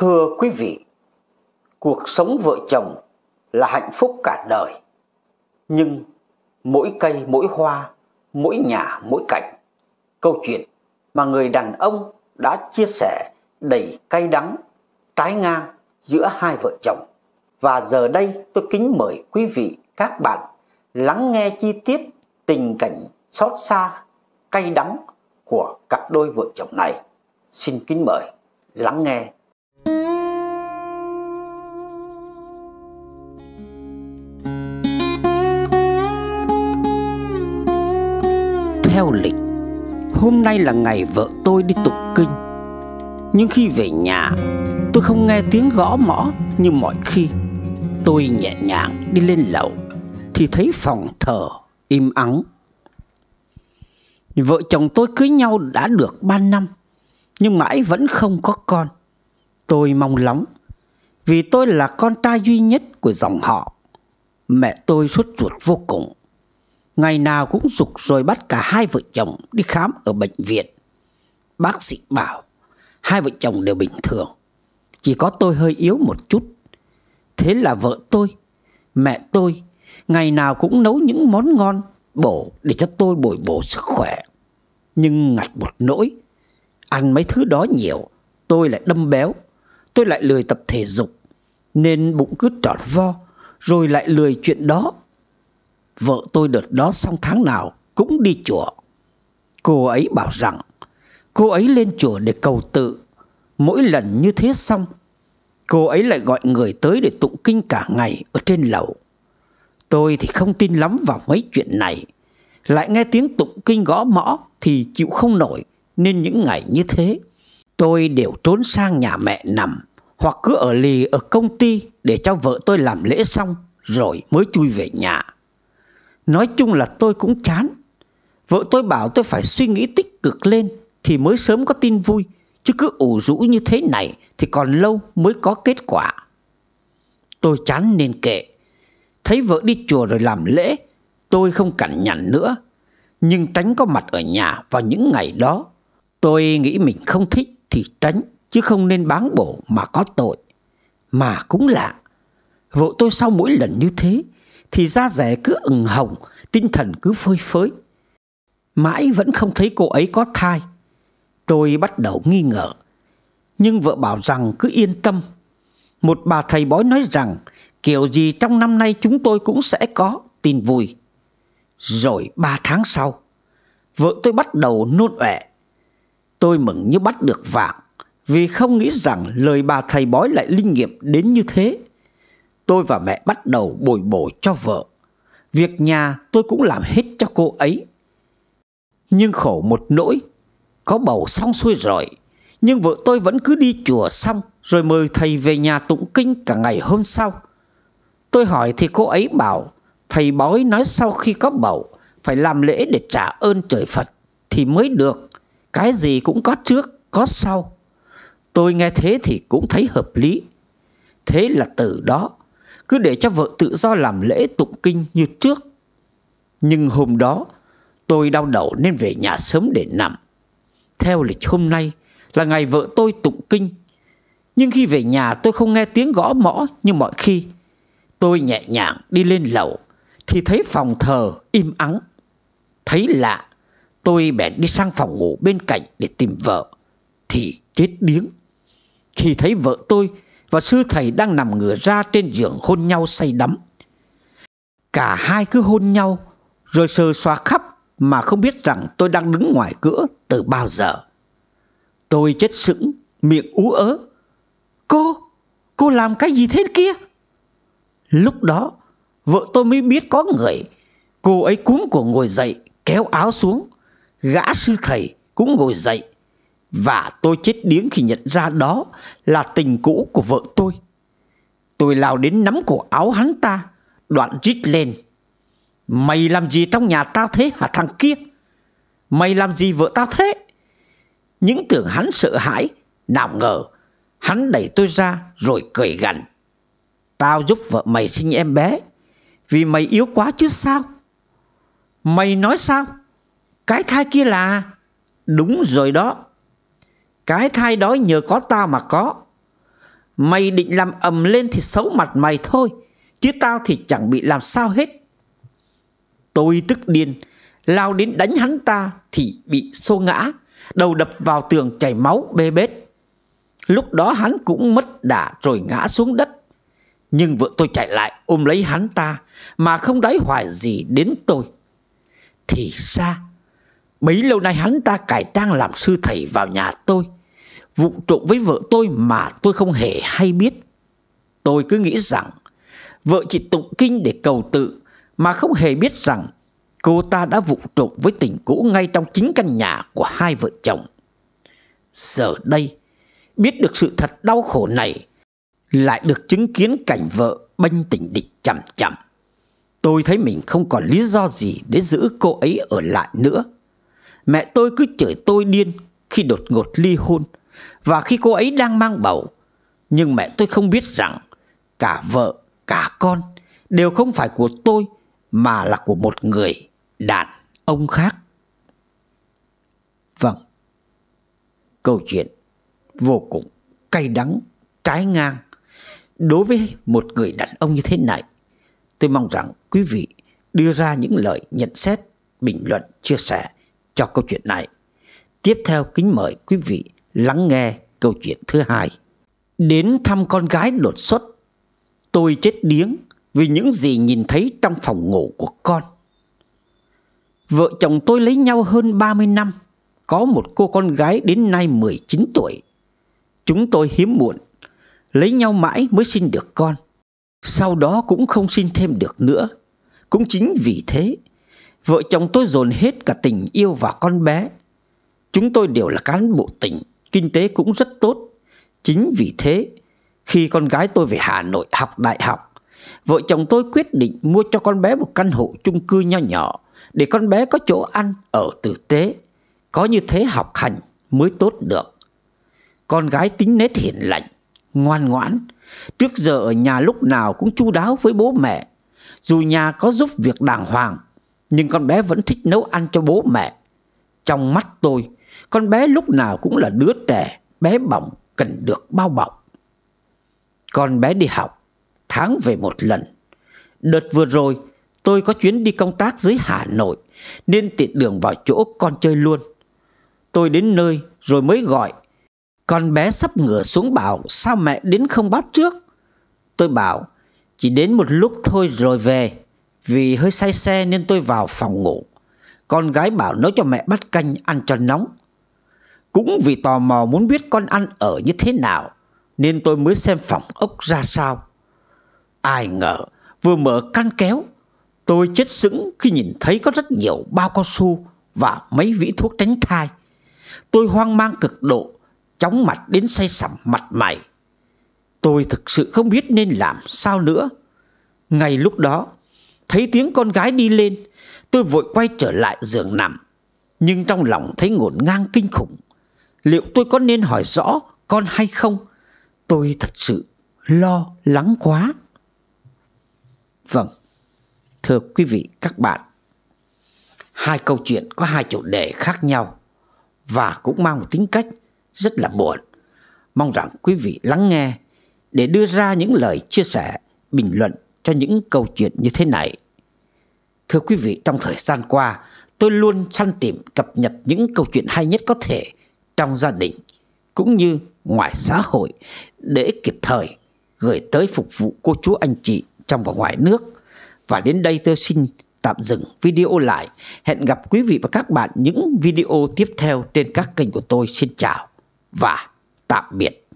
Thưa quý vị, cuộc sống vợ chồng là hạnh phúc cả đời. Nhưng mỗi cây mỗi hoa, mỗi nhà mỗi cảnh, câu chuyện mà người đàn ông đã chia sẻ đầy cay đắng, trái ngang giữa hai vợ chồng. Và giờ đây tôi kính mời quý vị các bạn lắng nghe chi tiết tình cảnh xót xa, cay đắng của cặp đôi vợ chồng này. Xin kính mời lắng nghe Theo lịch Hôm nay là ngày vợ tôi đi tụng kinh Nhưng khi về nhà Tôi không nghe tiếng gõ mõ như mọi khi Tôi nhẹ nhàng đi lên lầu Thì thấy phòng thờ im ắng Vợ chồng tôi cưới nhau đã được 3 năm Nhưng mãi vẫn không có con Tôi mong lắm Vì tôi là con trai duy nhất của dòng họ Mẹ tôi suốt ruột vô cùng Ngày nào cũng dục rồi bắt cả hai vợ chồng đi khám ở bệnh viện Bác sĩ bảo Hai vợ chồng đều bình thường Chỉ có tôi hơi yếu một chút Thế là vợ tôi Mẹ tôi Ngày nào cũng nấu những món ngon Bổ để cho tôi bồi bổ sức khỏe Nhưng ngặt một nỗi Ăn mấy thứ đó nhiều Tôi lại đâm béo Tôi lại lười tập thể dục Nên bụng cứ tròn vo rồi lại lười chuyện đó. Vợ tôi đợt đó xong tháng nào cũng đi chùa. Cô ấy bảo rằng cô ấy lên chùa để cầu tự. Mỗi lần như thế xong, cô ấy lại gọi người tới để tụng kinh cả ngày ở trên lầu. Tôi thì không tin lắm vào mấy chuyện này. Lại nghe tiếng tụng kinh gõ mõ thì chịu không nổi nên những ngày như thế tôi đều trốn sang nhà mẹ nằm hoặc cứ ở lì ở công ty để cho vợ tôi làm lễ xong rồi mới chui về nhà. Nói chung là tôi cũng chán. Vợ tôi bảo tôi phải suy nghĩ tích cực lên thì mới sớm có tin vui, chứ cứ ủ rũ như thế này thì còn lâu mới có kết quả. Tôi chán nên kệ. Thấy vợ đi chùa rồi làm lễ, tôi không cản nhằn nữa, nhưng tránh có mặt ở nhà vào những ngày đó. Tôi nghĩ mình không thích thì tránh chứ không nên bán bổ mà có tội. Mà cũng lạ, vợ tôi sau mỗi lần như thế thì da rẻ cứ ửng hồng, tinh thần cứ phơi phới. Mãi vẫn không thấy cô ấy có thai. Tôi bắt đầu nghi ngờ, nhưng vợ bảo rằng cứ yên tâm. Một bà thầy bói nói rằng kiểu gì trong năm nay chúng tôi cũng sẽ có tin vui. Rồi ba tháng sau, vợ tôi bắt đầu nôn ọe. Tôi mừng như bắt được vàng vì không nghĩ rằng lời bà thầy bói lại linh nghiệm đến như thế. Tôi và mẹ bắt đầu bồi bổ cho vợ. Việc nhà tôi cũng làm hết cho cô ấy. Nhưng khổ một nỗi, có bầu xong xuôi rồi, nhưng vợ tôi vẫn cứ đi chùa xong rồi mời thầy về nhà tụng kinh cả ngày hôm sau. Tôi hỏi thì cô ấy bảo thầy bói nói sau khi có bầu phải làm lễ để trả ơn trời Phật thì mới được, cái gì cũng có trước, có sau. Tôi nghe thế thì cũng thấy hợp lý. Thế là từ đó, cứ để cho vợ tự do làm lễ tụng kinh như trước. Nhưng hôm đó, tôi đau đầu nên về nhà sớm để nằm. Theo lịch hôm nay là ngày vợ tôi tụng kinh. Nhưng khi về nhà tôi không nghe tiếng gõ mõ như mọi khi. Tôi nhẹ nhàng đi lên lầu thì thấy phòng thờ im ắng. Thấy lạ, tôi bèn đi sang phòng ngủ bên cạnh để tìm vợ thì chết điếng khi thấy vợ tôi và sư thầy đang nằm ngửa ra trên giường hôn nhau say đắm. Cả hai cứ hôn nhau rồi sờ xoa khắp mà không biết rằng tôi đang đứng ngoài cửa từ bao giờ. Tôi chết sững, miệng ú ớ. Cô, cô làm cái gì thế kia? Lúc đó, vợ tôi mới biết có người. Cô ấy cuống của ngồi dậy, kéo áo xuống. Gã sư thầy cũng ngồi dậy, và tôi chết điếng khi nhận ra đó là tình cũ của vợ tôi. Tôi lao đến nắm cổ áo hắn ta, đoạn rít lên. Mày làm gì trong nhà tao thế hả thằng kia? Mày làm gì vợ tao thế? Những tưởng hắn sợ hãi, nào ngờ. Hắn đẩy tôi ra rồi cười gằn. Tao giúp vợ mày sinh em bé, vì mày yếu quá chứ sao? Mày nói sao? Cái thai kia là... Đúng rồi đó. Cái thai đó nhờ có tao mà có Mày định làm ầm lên thì xấu mặt mày thôi Chứ tao thì chẳng bị làm sao hết Tôi tức điên Lao đến đánh hắn ta Thì bị xô ngã Đầu đập vào tường chảy máu bê bết Lúc đó hắn cũng mất đà Rồi ngã xuống đất Nhưng vợ tôi chạy lại ôm lấy hắn ta Mà không đáy hoài gì đến tôi Thì ra Bấy lâu nay hắn ta cải trang làm sư thầy vào nhà tôi vụ trộm với vợ tôi mà tôi không hề hay biết. Tôi cứ nghĩ rằng vợ chỉ tụng kinh để cầu tự mà không hề biết rằng cô ta đã vụ trộm với tình cũ ngay trong chính căn nhà của hai vợ chồng. Giờ đây, biết được sự thật đau khổ này, lại được chứng kiến cảnh vợ bênh tình địch chậm chậm. Tôi thấy mình không còn lý do gì để giữ cô ấy ở lại nữa. Mẹ tôi cứ chửi tôi điên khi đột ngột ly hôn và khi cô ấy đang mang bầu. Nhưng mẹ tôi không biết rằng cả vợ, cả con đều không phải của tôi mà là của một người đàn ông khác. Vâng, câu chuyện vô cùng cay đắng, trái ngang. Đối với một người đàn ông như thế này, tôi mong rằng quý vị đưa ra những lời nhận xét, bình luận, chia sẻ cho câu chuyện này. Tiếp theo kính mời quý vị lắng nghe câu chuyện thứ hai. Đến thăm con gái đột xuất, tôi chết điếng vì những gì nhìn thấy trong phòng ngủ của con. Vợ chồng tôi lấy nhau hơn 30 năm, có một cô con gái đến nay 19 tuổi. Chúng tôi hiếm muộn, lấy nhau mãi mới sinh được con. Sau đó cũng không sinh thêm được nữa. Cũng chính vì thế, vợ chồng tôi dồn hết cả tình yêu vào con bé. Chúng tôi đều là cán bộ tỉnh kinh tế cũng rất tốt. Chính vì thế, khi con gái tôi về Hà Nội học đại học, vợ chồng tôi quyết định mua cho con bé một căn hộ chung cư nho nhỏ để con bé có chỗ ăn ở tử tế. Có như thế học hành mới tốt được. Con gái tính nết hiền lành, ngoan ngoãn, trước giờ ở nhà lúc nào cũng chu đáo với bố mẹ. Dù nhà có giúp việc đàng hoàng, nhưng con bé vẫn thích nấu ăn cho bố mẹ. Trong mắt tôi, con bé lúc nào cũng là đứa trẻ, bé bỏng, cần được bao bọc. Con bé đi học, tháng về một lần. Đợt vừa rồi, tôi có chuyến đi công tác dưới Hà Nội, nên tiện đường vào chỗ con chơi luôn. Tôi đến nơi rồi mới gọi. Con bé sắp ngửa xuống bảo sao mẹ đến không bắt trước. Tôi bảo chỉ đến một lúc thôi rồi về. Vì hơi say xe nên tôi vào phòng ngủ. Con gái bảo nấu cho mẹ bắt canh ăn cho nóng. Cũng vì tò mò muốn biết con ăn ở như thế nào Nên tôi mới xem phòng ốc ra sao Ai ngờ vừa mở căn kéo Tôi chết sững khi nhìn thấy có rất nhiều bao cao su Và mấy vĩ thuốc tránh thai Tôi hoang mang cực độ Chóng mặt đến say sẩm mặt mày Tôi thực sự không biết nên làm sao nữa Ngay lúc đó Thấy tiếng con gái đi lên Tôi vội quay trở lại giường nằm Nhưng trong lòng thấy ngổn ngang kinh khủng liệu tôi có nên hỏi rõ con hay không? Tôi thật sự lo lắng quá. Vâng, thưa quý vị các bạn, hai câu chuyện có hai chủ đề khác nhau và cũng mang một tính cách rất là buồn. Mong rằng quý vị lắng nghe để đưa ra những lời chia sẻ, bình luận cho những câu chuyện như thế này. Thưa quý vị, trong thời gian qua, tôi luôn săn tìm cập nhật những câu chuyện hay nhất có thể trong gia đình cũng như ngoài xã hội để kịp thời gửi tới phục vụ cô chú anh chị trong và ngoài nước. Và đến đây tôi xin tạm dừng video lại. Hẹn gặp quý vị và các bạn những video tiếp theo trên các kênh của tôi. Xin chào và tạm biệt.